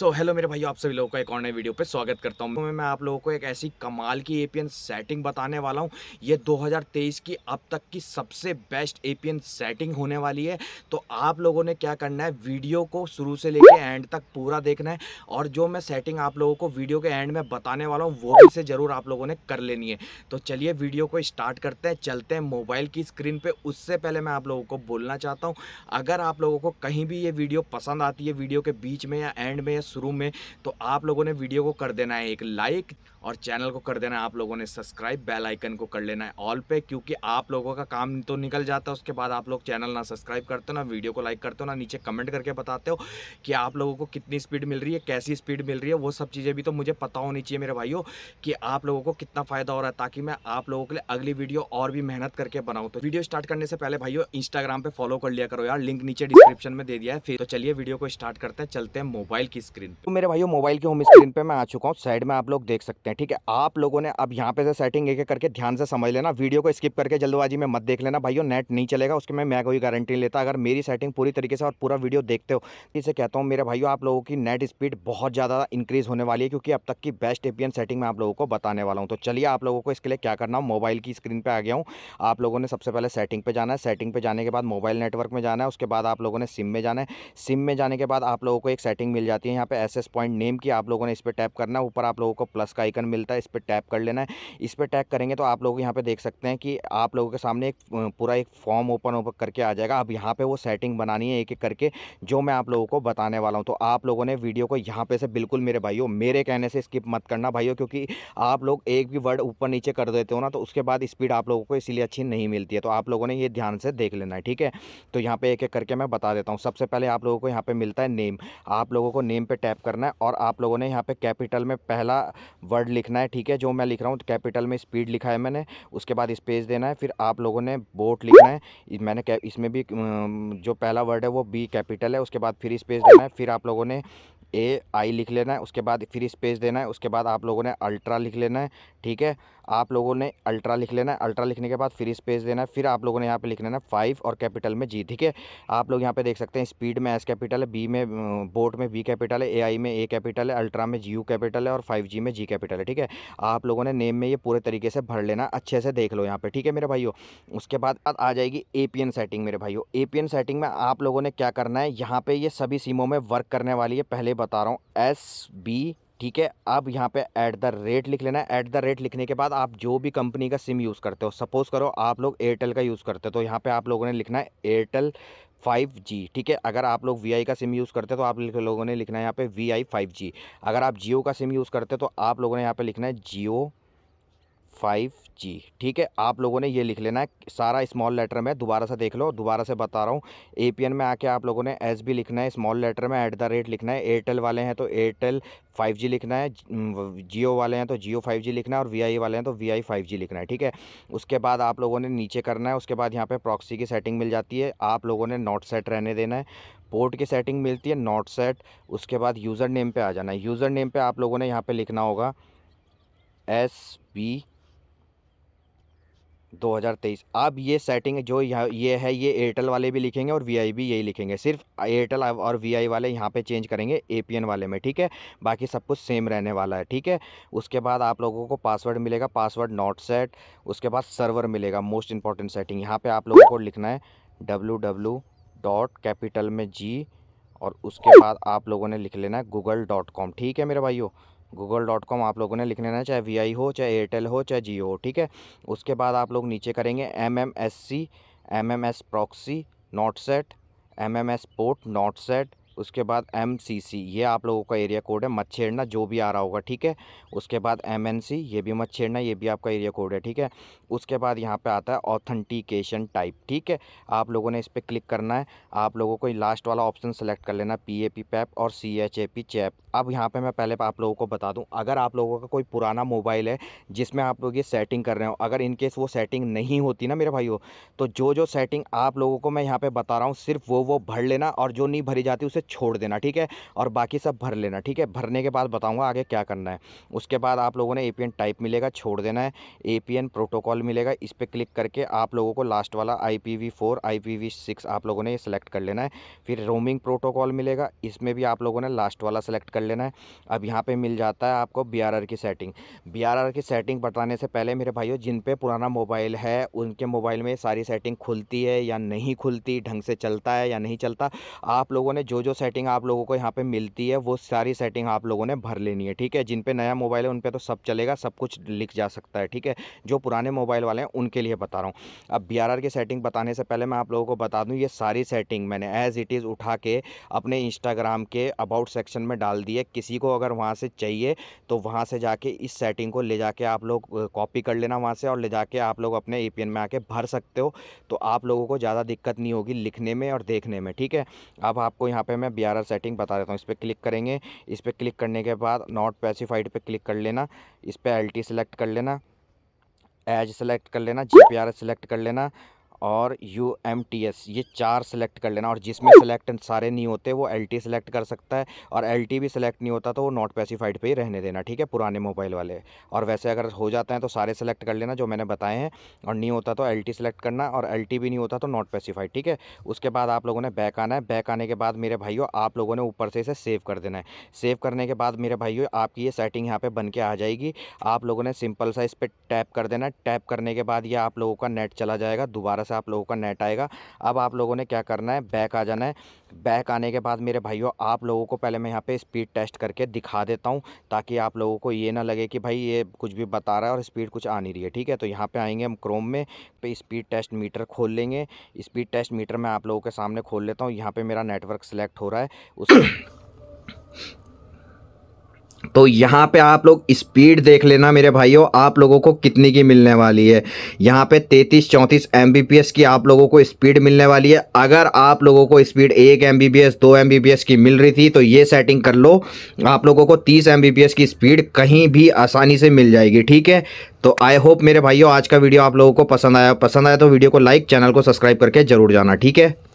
सो so, hello मेरे भाई आप सभी लोगों का एक और नए वीडियो पे स्वागत करता हूँ मैं आप लोगों को एक ऐसी कमाल की एपीएन सेटिंग बताने वाला हूँ ये 2023 की अब तक की सबसे बेस्ट एपीएन सेटिंग होने वाली है तो आप लोगों ने क्या करना है वीडियो को शुरू से लेके एंड तक पूरा देखना है और जो मैं सेटिंग आप लोगों को वीडियो के एंड में बताने वाला हूँ वो भी से ज़रूर आप लोगों ने कर लेनी है तो चलिए वीडियो को स्टार्ट करते हैं चलते हैं मोबाइल की स्क्रीन पर उससे पहले मैं आप लोगों को बोलना चाहता हूँ अगर आप लोगों को कहीं भी ये वीडियो पसंद आती है वीडियो के बीच में या एंड में शुरू में तो आप लोगों ने वीडियो को कर देना है एक लाइक और चैनल को कर देना है आप लोगों ने सब्सक्राइब बेल आइकन को कर लेना है ऑल पे क्योंकि आप लोगों का काम तो निकल जाता है उसके बाद आप लोग चैनल ना सब्सक्राइब करते हो ना वीडियो को लाइक करते हो ना नीचे कमेंट करके बताते हो कि आप लोगों को कितनी स्पीड मिल रही है कैसी स्पीड मिल रही है वो सब चीज़ें भी तो मुझे पता होनी चाहिए मेरे भाइयों कि आप लोगों को कितना फ़ायदा हो रहा है ताकि मैं आप लोगों के लिए अगली वीडियो और भी मेहनत करके बनाऊँ तो वीडियो स्टार्ट करने से पहले भाइयों इंस्टाग्राम पर फॉलो कर लिया करो यार लिंक नीचे डिस्क्रिप्शन में दे दिया है फिर तो चलिए वीडियो को स्टार्ट करते हैं चलते हैं मोबाइल की स्क्रीन स्क्रीन पे तो मेरे भाइयों मोबाइल के होम स्क्रीन पे मैं आ चुका हूँ साइड में आप लोग देख सकते हैं ठीक है आप लोगों ने अब यहाँ पे से सेटिंग एक एक करके ध्यान से समझ लेना वीडियो को स्किप करके जल्दबाजी में मत देख लेना भाइयों नेट नहीं चलेगा उसके मैं मैं कोई गारंटी नहीं लेता अगर मेरी सेटिंग पूरी तरीके से और पूरा वीडियो देखते हो इसे कहता हूँ मेरे भाइयों आप लोगों की नेट स्पीड बहुत ज़्यादा इंक्रीज़ होने वाली है क्योंकि अब तक की बेस्ट एपियन सेटिंग मैं आप लोगों को बताने वाला हूँ तो चलिए आप लोगों को इसके लिए क्या करना हो मोबाइल की स्क्रीन पर आ गया हूँ आप लोगों ने सबसे पहले सेटिंग पर जाना है सेटिंग पर जाने के बाद मोबाइल नेटवर्क में जाना है उसके बाद आप लोगों ने सिम में जाना है सिम में जाने के बाद आप लोगों को एक सेटिंग मिल जाती है यहाँ पे एस एस पॉइंट नेम की आप लोगों ने इस पर टैप करना है ऊपर आप लोगों को प्लस का आइकन मिलता है इस पर टैप कर लेना है इस पर टैप करेंगे तो आप लोग यहाँ पे देख सकते हैं कि आप लोगों के सामने एक पूरा एक फॉर्म ओपन ओपन करके आ जाएगा अब यहाँ पर वो सेटिंग बनानी है एक एक करके जो मैं आप लोगों को बताने वाला हूँ तो आप लोगों ने वीडियो को यहाँ पे से बिल्कुल मेरे भाइयों मेरे कहने से स्किप मत करना भाइयों क्योंकि आप लोग एक भी वर्ड ऊपर नीचे कर देते हो ना तो उसके बाद स्पीड आप लोगों को इसीलिए अच्छी नहीं मिलती है तो आप लोगों ने ये ध्यान से देख लेना है ठीक है तो यहाँ पे एक एक करके मैं बता देता हूँ सबसे पहले आप लोगों को यहाँ पे मिलता है नेम आप लोगों को नेम पे टैप करना है और आप लोगों ने यहाँ पे कैपिटल में पहला वर्ड लिखना है ठीक है जो मैं लिख रहा हूँ तो कैपिटल में स्पीड लिखा है मैंने उसके बाद स्पेस देना है फिर आप लोगों ने बोट लिखना है मैंने इसमें भी जो पहला वर्ड है वो बी कैपिटल है उसके बाद फिर स्पेस देना है फिर आप लोगों ने ए आई लिख लेना है उसके बाद फिर स्पेस देना है उसके बाद आप लोगों ने अल्ट्रा लिख लेना है ठीक है आप लोगों ने अल्ट्रा लिख लेना है अल्ट्रा लिखने के बाद फिर स्पेस देना है फिर आप लोगों ने यहाँ पे लिख लेना है फाइव और कैपिटल में जी ठीक है आप लोग यहाँ पे देख सकते हैं स्पीड में एस कैपिटल है बी में बोट में बी कैपिटल है ए आई में ए कैपिटल है अल्ट्रा में जी यू कैपिटल है और फाइव जी में जी कैपिटल है ठीक है आप लोगों ने नेम में ये पूरे तरीके से भर लेना अच्छे से देख लो यहाँ पर ठीक है मेरे भाई उसके बाद आ जाएगी ए पी एन सेटिंग मेरे भाई ए पी एन सेटिंग में आप लोगों ने क्या करना है यहाँ पर ये सभी सीमों में वर्क करने वाली है पहले बता रहा हूँ एस बी ठीक है अब यहाँ पे ऐट द रेट लिख लेना है ऐट द रेट लिखने के बाद आप जो भी कंपनी का सिम यूज़ करते हो सपोज़ करो आप लोग एयरटेल का यूज़ करते हो तो यहाँ पे आप लोगों ने लिखना है एयरटेल फाइव जी ठीक है अगर आप लोग वी आई का सिम यूज़ करते हो तो आप लोगों ने लिखना है यहाँ पे वी आई फाइव जी अगर आप जियो का सिम यूज़ करते हो तो आप लोगों ने यहाँ पे लिखना है जियो फाइव जी ठीक है आप लोगों ने ये लिख लेना है सारा स्मॉल लेटर में दोबारा से देख लो दोबारा से बता रहा हूँ एन में आके आप लोगों ने एस बी लिखना है स्मॉल लेटर में एट द रेट लिखना है एयरटेल वाले हैं तो एयरटेल फाइव जी लिखना है जियो वाले हैं तो जियो फाइव जी लिखना है और वी वाले हैं तो वी आई फाइव जी लिखना है ठीक है उसके बाद आप लोगों ने नीचे करना है उसके बाद यहाँ पर प्रॉक्सी की सेटिंग मिल जाती है आप लोगों ने नॉट सेट रहने देना है पोर्ट की सेटिंग मिलती है नॉट सेट उसके बाद यूज़र नेम पर आ जाना है यूज़र नेम पर आप लोगों ने यहाँ पर लिखना होगा एस बी 2023 अब ये सेटिंग जो यहाँ ये है ये एयरटेल वाले भी लिखेंगे और वी भी यही लिखेंगे सिर्फ एयरटेल और वी वाले यहाँ पे चेंज करेंगे ए वाले में ठीक है बाकी सब कुछ सेम रहने वाला है ठीक है उसके बाद आप लोगों को पासवर्ड मिलेगा पासवर्ड नॉट सेट उसके बाद सर्वर मिलेगा मोस्ट इंपॉर्टेंट सेटिंग यहाँ पर आप लोगों को लिखना है डब्ल्यू डॉट कैपिटल में जी और उसके बाद आप लोगों ने लिख लेना है गूगल डॉट कॉम ठीक है मेरे भाइयों गूगल डॉट कॉम आप लोगों ने लिख लेना चाहे वी हो चाहे एयरटेल हो चाहे जियो हो ठीक है उसके बाद आप लोग नीचे करेंगे M M S C M M S proxy not set M M S port not set उसके बाद एम सी सी ये आप लोगों का एरिया कोड है मच्छेड़ना जो भी आ रहा होगा ठीक है उसके बाद एम एन सी ये भी मच्छेड़ना छेड़ना ये भी आपका एरिया कोड है ठीक है उसके बाद यहाँ पे आता है ऑथेंटिकेशन टाइप ठीक है आप लोगों ने इस पर क्लिक करना है आप लोगों को लास्ट वाला ऑप्शन सेलेक्ट कर लेना पी ए पी पैप और C H A P chap अब यहाँ पर मैं पहले आप लोगों को बता दूँ अगर आप लोगों का कोई पुराना मोबाइल है जिसमें आप लोग ये सेटिंग कर रहे हो अगर इनकेस वो सेटिंग नहीं होती ना मेरे भाइयों तो जो जो सेटिंग आप लोगों को मैं यहाँ पर बता रहा हूँ सिर्फ वो वो भर लेना और जो नहीं भरी जाती उसे छोड़ देना ठीक है और बाकी सब भर लेना ठीक है भरने के बाद बताऊँगा आगे क्या करना है उसके बाद आप लोगों ने ए टाइप मिलेगा छोड़ देना है ए प्रोटोकॉल मिलेगा इस पर क्लिक करके आप लोगों को लास्ट वाला I P V four I P V six आप लोगों ने सेलेक्ट कर लेना है फिर रोमिंग प्रोटोकॉल मिलेगा इसमें भी आप लोगों ने लास्ट वाला सेलेक्ट कर लेना है अब यहाँ पर मिल जाता है आपको बी आर आर की सेटिंग बी आर आर की सेटिंग बताने से पहले मेरे भाइयों जिन पे पुराना मोबाइल है उनके मोबाइल में सारी सेटिंग खुलती है या नहीं खुलती ढंग से चलता है या नहीं चलता आप लोगों ने जो जो सेटिंग आप लोगों को यहाँ पे मिलती है वो सारी सेटिंग आप लोगों ने भर लेनी है ठीक है जिन पे नया मोबाइल है उन पे तो सब चलेगा सब कुछ लिख जा सकता है ठीक है जो पुराने मोबाइल वाले हैं उनके लिए बता रहा हूँ अब बी आर की सेटिंग बताने से पहले मैं आप लोगों को बता दूँ ये सारी सेटिंग मैंने एज़ इट इज़ उठा के अपने इंस्टाग्राम के अबाउट सेक्शन में डाल दी है किसी को अगर वहाँ से चाहिए तो वहाँ से जाके इस सेटिंग को ले जाके आप लोग कॉपी कर लेना वहाँ से और ले जाके आप लोग अपने ए में आके भर सकते हो तो आप लोगों को ज़्यादा दिक्कत नहीं होगी लिखने में और देखने में ठीक है अब आपको यहाँ पर मैं बी सेटिंग बता देता हूँ इस पर क्लिक करेंगे इस पर क्लिक करने के बाद नॉट पैसिफाइड पर क्लिक कर लेना इस पर एल सेलेक्ट कर लेना एज सेलेक्ट कर लेना जी सेलेक्ट कर लेना और यू एम टी एस ये चार सेलेक्ट कर लेना और जिसमें सेलेक्ट सारे नहीं होते वो एल टी सेलेक्ट कर सकता है और एल टी भी सेलेक्ट नहीं होता तो वो नॉट स्पेसिफाइड पे ही रहने देना ठीक है पुराने मोबाइल वाले और वैसे अगर हो जाते हैं तो सारे सेलेक्ट कर लेना जो मैंने बताए हैं और नहीं होता तो एल टी सेलेक्ट करना और एल टी भी नहीं होता तो नॉट स्पेसिफाइड ठीक है उसके बाद आप लोगों ने बैक आना है बैक आने के बाद मेरे भाइयों आप लोगों ने ऊपर से इसे सेव कर देना है सेव करने के बाद मेरे भाइयों आपकी ये सेटिंग यहाँ पर बन के आ जाएगी आप लोगों ने सिंपल सा इस पर टैप कर देना टैप करने के बाद ये आप लोगों का नेट चला जाएगा दोबारा से आप लोगों का नेट आएगा अब आप लोगों ने क्या करना है बैक आ जाना है बैक आने के बाद मेरे भाइयों आप लोगों को पहले मैं यहाँ पे स्पीड टेस्ट करके दिखा देता हूँ ताकि आप लोगों को ये ना लगे कि भाई ये कुछ भी बता रहा है और स्पीड कुछ आ नहीं रही है ठीक है तो यहाँ पर आएंगे हम क्रोम में पे स्पीड टेस्ट मीटर खोल लेंगे स्पीड टेस्ट मीटर मैं आप लोगों के सामने खोल लेता हूँ यहाँ पर मेरा नेटवर्क सेलेक्ट हो रहा है उस तो यहाँ पे आप लोग स्पीड देख लेना मेरे भाइयों आप लोगों को कितनी की मिलने वाली है यहाँ पे 33 34 एम की आप लोगों को स्पीड मिलने वाली है अगर आप लोगों को स्पीड एक एम बी दो एम की मिल रही थी तो ये सेटिंग कर लो आप लोगों को 30 एम की स्पीड कहीं भी आसानी से मिल जाएगी ठीक है तो आई होप मेरे भाइयों आज का वीडियो आप लोगों को पसंद आया पसंद आया तो वीडियो को लाइक चैनल को सब्सक्राइब करके जरूर जाना ठीक है